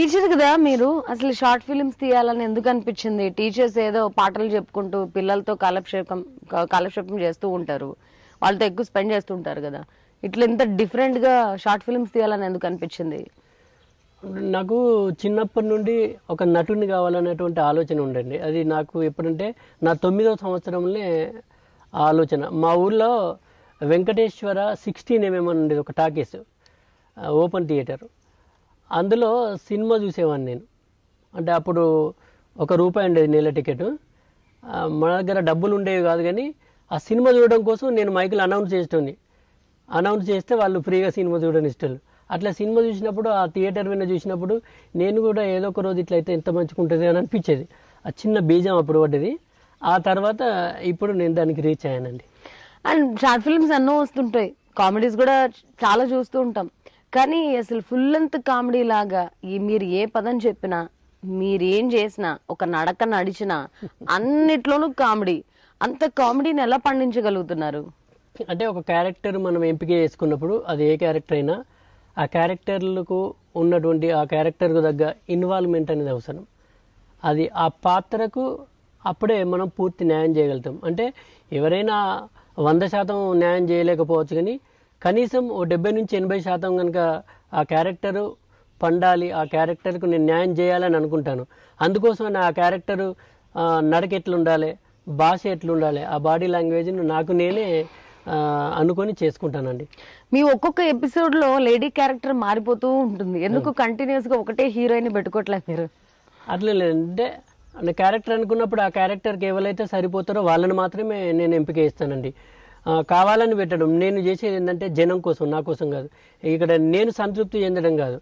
teacher కదా మీరు అసలు షార్ట్ ఫిలిమ్స్ తీయాలని ఎందుకు అనిపించింది టీచర్స్ ఏదో పాటలు చెప్పుకుంటూ పిల్లలతో కాలక్షేపం కాలక్షేపం చేస్తూ ఉంటారు వాళ్ళతో ఎక్కువ స్పెండ్ చేస్తూ ఉంటారు కదా ఇట్లా ఇంత డిఫరెంట్గా షార్ట్ ఫిలిమ్స్ తీయాలని ఎందుకు అనిపించింది నాకు చిన్నప్పటి నుండి ఒక నటుని కావాలనేటువంటి ఆలోచన ఉండండి అది నాకు ఎప్పుడంటే నా తొమ్మిదవ సంవత్సరంలో ఆలోచన మా ఊర్లో వెంకటేశ్వర సిక్స్టీన్ ఎంఎం ఉండేది ఒక టాకీస్ ఓపెన్ థియేటర్ అందులో సినిమా చూసేవాడిని నేను అంటే అప్పుడు ఒక రూపాయి ఉండేది నెల టికెట్ మన దగ్గర డబ్బులు ఉండేవి కాదు కానీ ఆ సినిమా చూడడం కోసం నేను మైకులు అనౌన్స్ చేస్తుంది అనౌన్స్ చేస్తే వాళ్ళు ఫ్రీగా సినిమా చూడని ఇష్టం అట్లా సినిమా చూసినప్పుడు ఆ థియేటర్ మీద చూసినప్పుడు నేను కూడా ఏదో ఒక రోజు ఇట్లయితే ఎంత మంచుకుంటుంది అని అనిపించేది ఆ చిన్న బీజం అప్పుడు పడ్డది ఆ తర్వాత ఇప్పుడు నేను దానికి రీచ్ అయ్యానండి అండ్ షార్ట్ ఫిల్మ్స్ ఎన్నో వస్తుంటాయి కామెడీస్ కూడా చాలా చూస్తూ ఉంటాం కానీ అసలు ఫుల్ లెంత్ కామెడీ లాగా మీరు ఏ పదం చెప్పినా మీరేం చేసినా ఒక నడక నడిచినా అన్నిట్లోనూ కామెడీ అంత కామెడీని ఎలా పండించగలుగుతున్నారు అంటే ఒక క్యారెక్టర్ మనం ఎంపిక చేసుకున్నప్పుడు అది ఏ క్యారెక్టర్ అయినా ఆ క్యారెక్టర్లకు ఉన్నటువంటి ఆ క్యారెక్టర్కు తగ్గ ఇన్వాల్వ్మెంట్ అనేది అవసరం అది ఆ పాత్రకు అప్పుడే మనం పూర్తి న్యాయం చేయగలుగుతాం అంటే ఎవరైనా వంద శాతం న్యాయం చేయలేకపోవచ్చు కానీ కనీసం ఓ డెబ్బై నుంచి ఎనభై శాతం కనుక ఆ క్యారెక్టరు పండాలి ఆ క్యారెక్టర్కు నేను న్యాయం చేయాలని అనుకుంటాను అందుకోసం ఆ క్యారెక్టరు నడక ఎట్లుండాలి భాష ఎట్లుండాలి ఆ బాడీ లాంగ్వేజ్ను నాకు నేనే అనుకొని చేసుకుంటానండి మీ ఒక్కొక్క ఎపిసోడ్ లో లేడీ క్యారెక్టర్ మారిపోతూ ఉంటుంది ఎందుకు కంటిన్యూస్ గా ఒకటే హీరోయిన్ పెట్టుకోవట్లేదు మీరు అట్లా అంటే క్యారెక్టర్ అనుకున్నప్పుడు ఆ క్యారెక్టర్కి ఎవరైతే సరిపోతారో వాళ్ళని మాత్రమే నేను ఎంపిక ఇస్తానండి కావాలని పెట్టడం నేను చేసేది ఏంటంటే జనం కోసం నా కోసం కాదు ఇక్కడ నేను సంతృప్తి చెందడం కాదు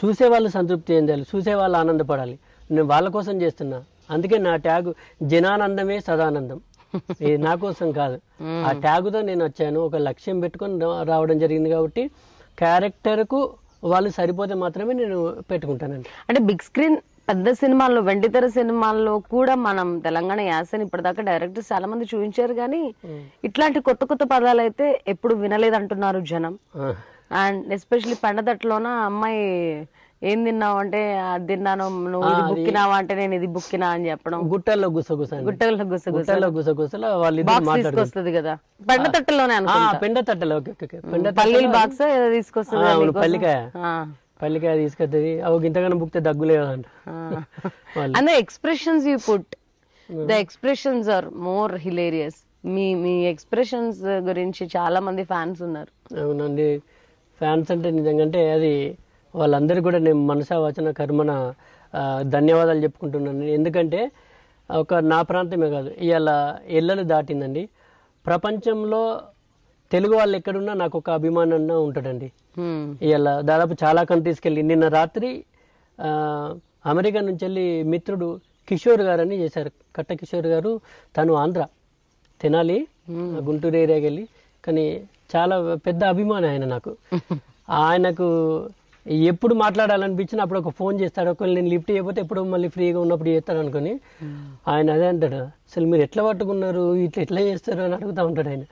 చూసే వాళ్ళు సంతృప్తి చెందాలి చూసే వాళ్ళు ఆనందపడాలి నేను వాళ్ళ కోసం చేస్తున్నా అందుకే నా ట్యాగ్ జనానందమే సదానందం ఇది నా కోసం కాదు ఆ ట్యాగుతో నేను వచ్చాను ఒక లక్ష్యం పెట్టుకొని రావడం జరిగింది కాబట్టి క్యారెక్టర్కు వాళ్ళు సరిపోతే మాత్రమే నేను పెట్టుకుంటానండి అంటే బిగ్ స్క్రీన్ పెద్ద సినిమాల్లో వెండితెర సినిమాల్లో కూడా మనం తెలంగాణ యాసని ఇప్పటిదాకా డైరెక్టర్ చాలా మంది చూపించారు కానీ ఇట్లాంటి కొత్త కొత్త పదాలు అయితే ఎప్పుడు వినలేదంటున్నారు జనం అండ్ ఎస్పెషలీ పండదట్లోన అమ్మాయి ఏం తిన్నావు అంటే అది తిన్నాను నువ్వు ఇది బుక్కినావా అంటే నేను ఇది బుక్కినా అని చెప్పడం గుట్టల్లో గుసగుస గుట్టల్లో గుసగుసలో వాళ్ళు తీసుకొస్తుంది కదా పెండ తట్టలోనే అనుకుంటా పెండ తట్టలో పల్లీల బాక్స్ తీసుకొస్తుంది పల్లికాయ పల్లికాయ తీసుకెళ్తుంది అవి ఇంతగానో బుక్తే దగ్గులే అంటే expressions you put the expressions are more hilarious మీ మీ ఎక్స్ప్రెషన్స్ గురించి చాలా మంది ఫ్యాన్స్ ఉన్నారు అవునండి ఫ్యాన్స్ అంటే నిజంగా అంటే అది వాళ్ళందరూ కూడా నేను మనసా వచన కర్మన ధన్యవాదాలు చెప్పుకుంటున్నాను ఎందుకంటే ఒక నా ప్రాంతమే కాదు ఇవాళ ఎల్లలు దాటిందండి ప్రపంచంలో తెలుగు వాళ్ళు ఎక్కడున్నా నాకు ఒక అభిమానం ఉంటాడండి ఇలా దాదాపు చాలా కంట్రీస్కి వెళ్ళి నిన్న రాత్రి అమెరికా నుంచి వెళ్ళి మిత్రుడు కిషోర్ గారు అని చేశారు కట్ట కిషోర్ గారు తను ఆంధ్ర తినాలి గుంటూరు ఏరియాకి వెళ్ళి కానీ చాలా పెద్ద అభిమానం ఆయన నాకు ఆయనకు ఎప్పుడు మాట్లాడాలనిపించినా అప్పుడు ఒక ఫోన్ చేస్తాడు ఒకవేళ నేను లిఫ్ట్ చేయకపోతే ఎప్పుడు మళ్ళీ ఫ్రీగా ఉన్నప్పుడు చేస్తాను అనుకుని ఆయన అదే అంటాడు అసలు మీరు ఎట్లా పట్టుకున్నారు ఇట్లా ఎట్లా చేస్తారు అని అడుగుతూ ఉంటాడు ఆయన